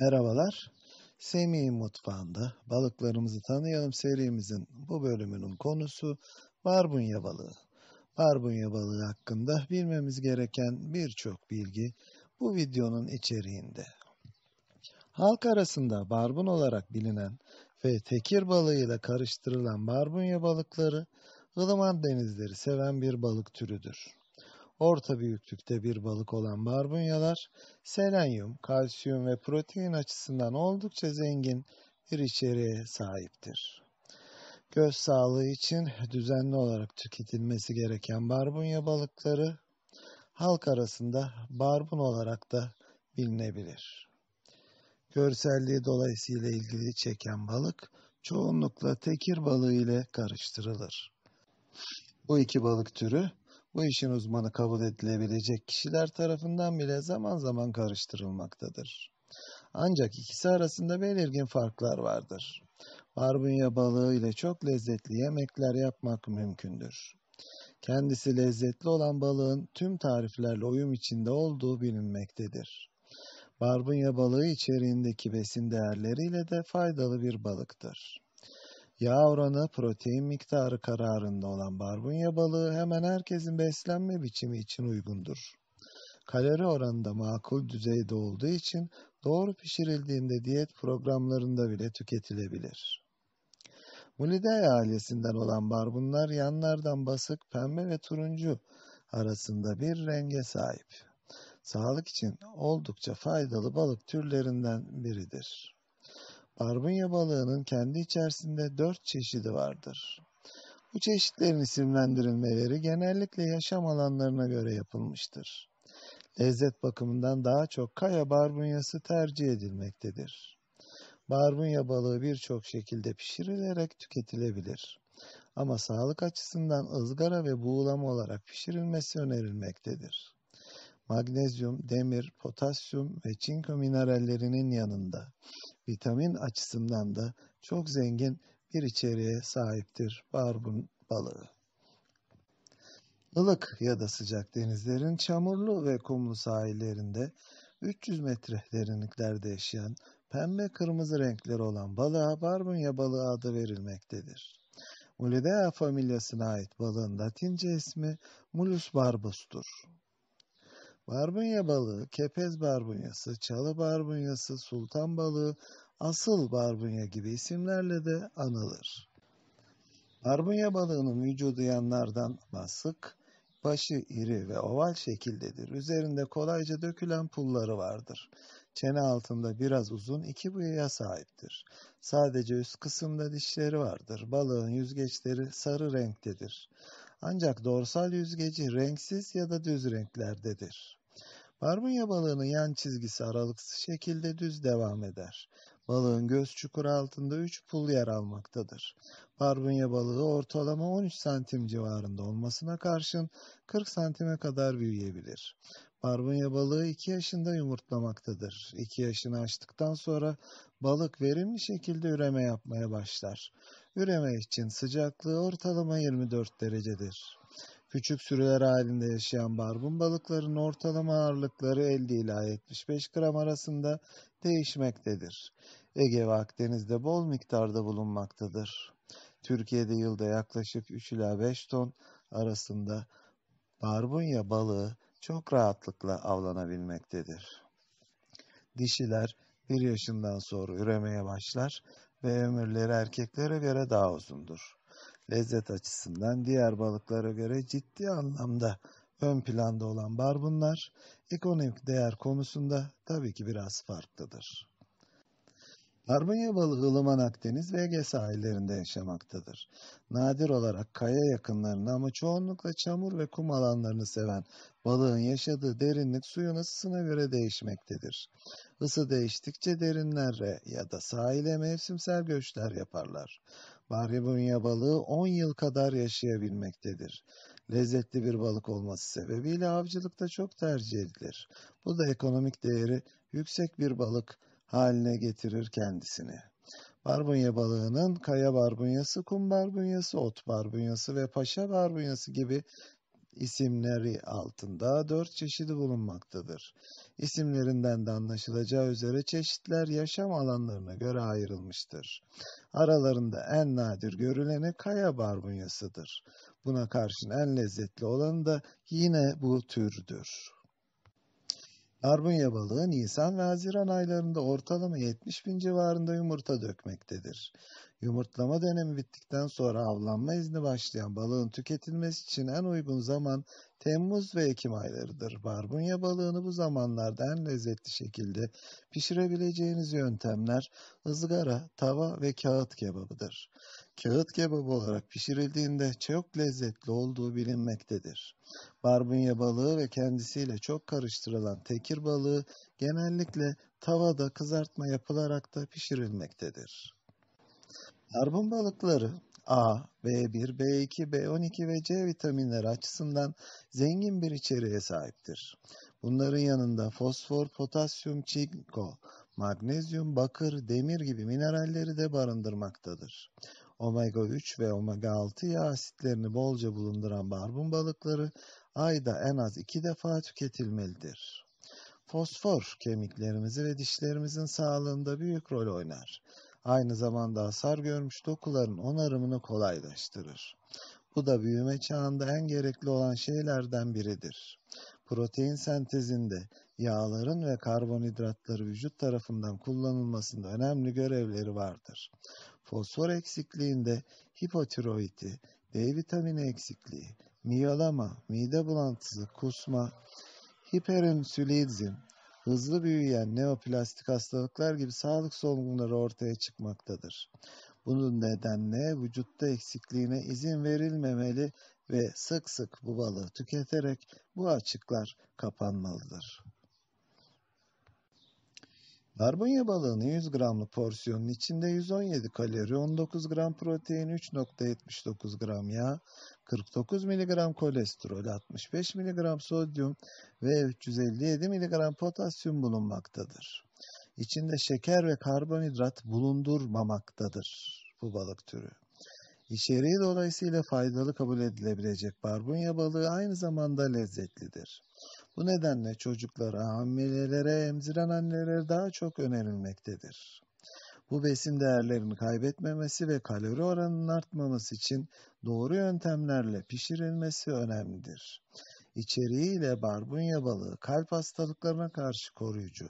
Merhabalar. Semih Mutfağı'nda balıklarımızı tanıyalım serimizin bu bölümünün konusu barbunya balığı. Barbunya balığı hakkında bilmemiz gereken birçok bilgi bu videonun içeriğinde. Halk arasında barbun olarak bilinen ve tekir balığıyla karıştırılan barbunya balıkları ılıman denizleri seven bir balık türüdür orta büyüklükte bir balık olan barbunyalar, selenyum, kalsiyum ve protein açısından oldukça zengin bir içeriğe sahiptir. Göz sağlığı için düzenli olarak tüketilmesi gereken barbunya balıkları halk arasında barbun olarak da bilinebilir. Görselliği dolayısıyla ilgili çeken balık çoğunlukla tekir balığı ile karıştırılır. Bu iki balık türü bu işin uzmanı kabul edilebilecek kişiler tarafından bile zaman zaman karıştırılmaktadır. Ancak ikisi arasında belirgin farklar vardır. Barbunya balığı ile çok lezzetli yemekler yapmak mümkündür. Kendisi lezzetli olan balığın tüm tariflerle uyum içinde olduğu bilinmektedir. Barbunya balığı içeriğindeki besin değerleriyle de faydalı bir balıktır. Yağ oranı, protein miktarı kararında olan barbunya balığı hemen herkesin beslenme biçimi için uygundur. Kalori oranı da makul düzeyde olduğu için doğru pişirildiğinde diyet programlarında bile tüketilebilir. Mulidae ailesinden olan barbunlar yanlardan basık pembe ve turuncu arasında bir renge sahip. Sağlık için oldukça faydalı balık türlerinden biridir. Barbunya balığının kendi içerisinde dört çeşidi vardır. Bu çeşitlerin isimlendirilmeleri genellikle yaşam alanlarına göre yapılmıştır. Lezzet bakımından daha çok kaya barbunyası tercih edilmektedir. Barbunya balığı birçok şekilde pişirilerek tüketilebilir. Ama sağlık açısından ızgara ve buğulama olarak pişirilmesi önerilmektedir magnezyum, demir, potasyum ve çinko minerallerinin yanında vitamin açısından da çok zengin bir içeriğe sahiptir barbun balığı. Ilık ya da sıcak denizlerin çamurlu ve kumlu sahillerinde 300 metre derinliklerde yaşayan pembe kırmızı renkleri olan balığa barbunya balığı adı verilmektedir. Mulidea familyasına ait balığın latince ismi Mulus barbus'tur. Barbunya balığı, kepez barbunyası, çalı barbunyası, sultan balığı, asıl barbunya gibi isimlerle de anılır. Barbunya balığının vücudu yanlardan basık, başı iri ve oval şekildedir. Üzerinde kolayca dökülen pulları vardır. Çene altında biraz uzun iki bıyığa sahiptir. Sadece üst kısımda dişleri vardır. Balığın yüzgeçleri sarı renktedir. Ancak dorsal yüzgeci renksiz ya da düz renklerdedir. Barbunya balığının yan çizgisi aralıksız şekilde düz devam eder. Balığın göz çukuru altında 3 pul yer almaktadır. Barbunya balığı ortalama 13 santim civarında olmasına karşın 40 santime kadar büyüyebilir. Barbunya balığı 2 yaşında yumurtlamaktadır. 2 yaşını aştıktan sonra balık verimli şekilde üreme yapmaya başlar. Üreme için sıcaklığı ortalama 24 derecedir. Küçük sürüler halinde yaşayan barbun balıklarının ortalama ağırlıkları 50 ila 75 gram arasında değişmektedir. Ege ve Akdeniz'de bol miktarda bulunmaktadır. Türkiye'de yılda yaklaşık 3 ila 5 ton arasında barbunya balığı çok rahatlıkla avlanabilmektedir. Dişiler bir yaşından sonra üremeye başlar ve ömürleri erkeklere göre daha uzundur. Lezzet açısından diğer balıklara göre ciddi anlamda ön planda olan barbunlar ekonomik değer konusunda tabii ki biraz farklıdır. Barbunya balığı ılıman Akdeniz ve Ege sahillerinde yaşamaktadır. Nadir olarak kaya yakınlarını ama çoğunlukla çamur ve kum alanlarını seven balığın yaşadığı derinlik suyun ısısına göre değişmektedir. Isı değiştikçe derinlere ya da sahile mevsimsel göçler yaparlar. Barbunya balığı 10 yıl kadar yaşayabilmektedir. Lezzetli bir balık olması sebebiyle avcılıkta çok tercih edilir. Bu da ekonomik değeri yüksek bir balık haline getirir kendisini. Barbunya balığının kaya barbunyası, kum barbunyası, ot barbunyası ve paşa barbunyası gibi isimleri altında dört çeşidi bulunmaktadır. İsimlerinden de anlaşılacağı üzere çeşitler yaşam alanlarına göre ayrılmıştır. Aralarında en nadir görüleni kaya barbunyasıdır. Buna karşın en lezzetli olanı da yine bu türdür. Barbunya balığı Nisan ve Haziran aylarında ortalama 70 bin civarında yumurta dökmektedir. Yumurtlama dönemi bittikten sonra avlanma izni başlayan balığın tüketilmesi için en uygun zaman Temmuz ve Ekim aylarıdır. Barbunya balığını bu zamanlarda en lezzetli şekilde pişirebileceğiniz yöntemler ızgara, tava ve kağıt kebabıdır. Kağıt kebabı olarak pişirildiğinde çok lezzetli olduğu bilinmektedir. Barbunya balığı ve kendisiyle çok karıştırılan tekir balığı genellikle tavada kızartma yapılarak da pişirilmektedir. Barbun balıkları A, B1, B2, B12 ve C vitaminleri açısından zengin bir içeriğe sahiptir. Bunların yanında fosfor, potasyum, çinko, magnezyum, bakır, demir gibi mineralleri de barındırmaktadır omega 3 ve omega 6 yağ asitlerini bolca bulunduran barbun balıkları ayda en az iki defa tüketilmelidir. Fosfor kemiklerimizi ve dişlerimizin sağlığında büyük rol oynar. Aynı zamanda hasar görmüş dokuların onarımını kolaylaştırır. Bu da büyüme çağında en gerekli olan şeylerden biridir. Protein sentezinde yağların ve karbonhidratları vücut tarafından kullanılmasında önemli görevleri vardır fosfor eksikliğinde hipotiroiti, D vitamini eksikliği, miyalama, mide bulantısı, kusma, hiperensülizm, hızlı büyüyen neoplastik hastalıklar gibi sağlık sorunları ortaya çıkmaktadır. Bunun nedenle vücutta eksikliğine izin verilmemeli ve sık sık bu balığı tüketerek bu açıklar kapanmalıdır. Barbunya balığının 100 gramlı porsiyonun içinde 117 kalori, 19 gram protein, 3.79 gram yağ, 49 mg kolesterol, 65 mg sodyum ve 357 mg potasyum bulunmaktadır. İçinde şeker ve karbonhidrat bulundurmamaktadır bu balık türü. İçeriği dolayısıyla faydalı kabul edilebilecek barbunya balığı aynı zamanda lezzetlidir. Bu nedenle çocuklara, hamilelere, emziren annelere daha çok önerilmektedir. Bu besin değerlerini kaybetmemesi ve kalori oranının artmaması için doğru yöntemlerle pişirilmesi önemlidir. İçeriğiyle barbunya balığı kalp hastalıklarına karşı koruyucu,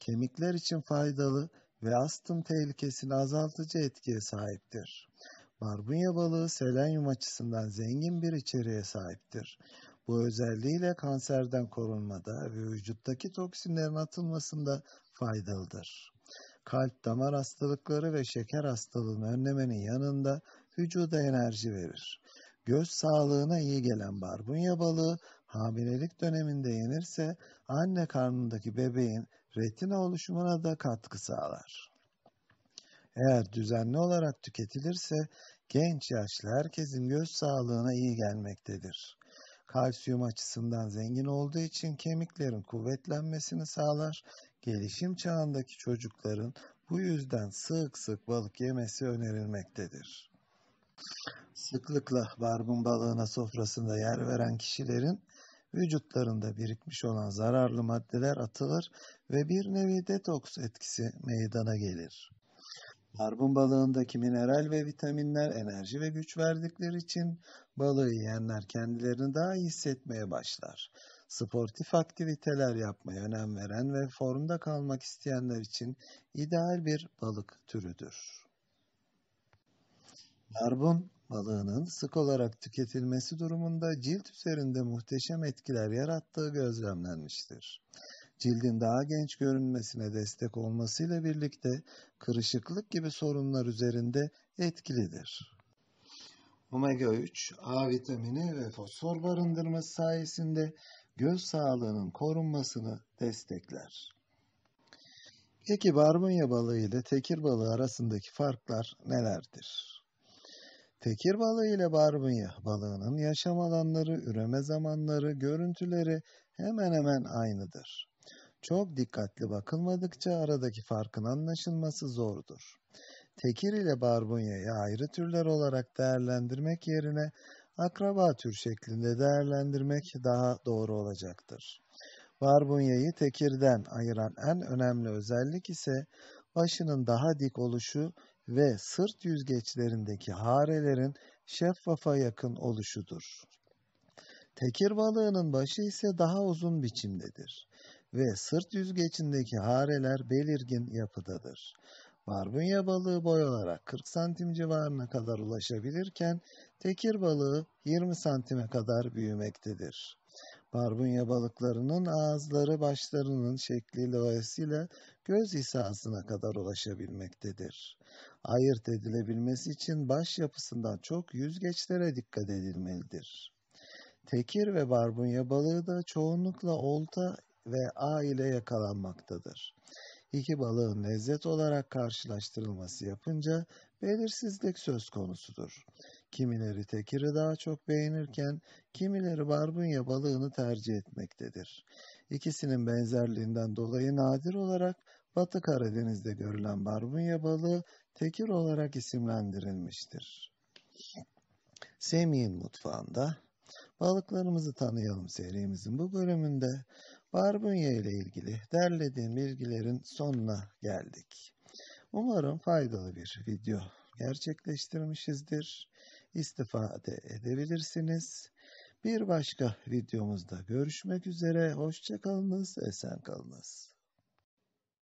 kemikler için faydalı ve astım tehlikesini azaltıcı etkiye sahiptir. Barbunya balığı selenyum açısından zengin bir içeriğe sahiptir. Bu özelliğiyle kanserden korunmada ve vücuttaki toksinlerin atılmasında faydalıdır. Kalp damar hastalıkları ve şeker hastalığını önlemenin yanında vücuda enerji verir. Göz sağlığına iyi gelen barbunya balığı hamilelik döneminde yenirse anne karnındaki bebeğin retina oluşumuna da katkı sağlar. Eğer düzenli olarak tüketilirse genç yaşlı herkesin göz sağlığına iyi gelmektedir. Kalsiyum açısından zengin olduğu için kemiklerin kuvvetlenmesini sağlar. Gelişim çağındaki çocukların bu yüzden sık sık balık yemesi önerilmektedir. Sıklıkla barbun balığına sofrasında yer veren kişilerin vücutlarında birikmiş olan zararlı maddeler atılır ve bir nevi detoks etkisi meydana gelir. Barbun balığındaki mineral ve vitaminler enerji ve güç verdikleri için balığı yiyenler kendilerini daha iyi hissetmeye başlar. Sportif aktiviteler yapmaya önem veren ve formda kalmak isteyenler için ideal bir balık türüdür. Barbun balığının sık olarak tüketilmesi durumunda cilt üzerinde muhteşem etkiler yarattığı gözlemlenmiştir cildin daha genç görünmesine destek olmasıyla birlikte kırışıklık gibi sorunlar üzerinde etkilidir. Omega 3, A vitamini ve fosfor barındırması sayesinde göz sağlığının korunmasını destekler. Peki barbunya balığı ile tekir balığı arasındaki farklar nelerdir? Tekir balığı ile barbunya balığının yaşam alanları, üreme zamanları, görüntüleri hemen hemen aynıdır. Çok dikkatli bakılmadıkça aradaki farkın anlaşılması zordur. Tekir ile barbunyayı ayrı türler olarak değerlendirmek yerine akraba tür şeklinde değerlendirmek daha doğru olacaktır. Barbunyayı tekirden ayıran en önemli özellik ise başının daha dik oluşu ve sırt yüzgeçlerindeki harelerin şeffafa yakın oluşudur. Tekir balığının başı ise daha uzun biçimdedir ve sırt yüzgeçindeki hareler belirgin yapıdadır. Barbunya balığı boy olarak 40 santim civarına kadar ulaşabilirken tekir balığı 20 santime kadar büyümektedir. Barbunya balıklarının ağızları başlarının şekli dolayısıyla göz hizasına kadar ulaşabilmektedir. Ayırt edilebilmesi için baş yapısından çok yüzgeçlere dikkat edilmelidir. Tekir ve barbunya balığı da çoğunlukla olta ve A ile yakalanmaktadır. İki balığın lezzet olarak karşılaştırılması yapınca belirsizlik söz konusudur. Kimileri tekiri daha çok beğenirken kimileri barbunya balığını tercih etmektedir. İkisinin benzerliğinden dolayı nadir olarak Batı Karadeniz'de görülen barbunya balığı tekir olarak isimlendirilmiştir. Semih'in mutfağında Balıklarımızı tanıyalım serimizin bu bölümünde barbunya ile ilgili derlediğim bilgilerin sonuna geldik. Umarım faydalı bir video gerçekleştirmişizdir. İstifade edebilirsiniz. Bir başka videomuzda görüşmek üzere. Hoşçakalınız, esen kalınız.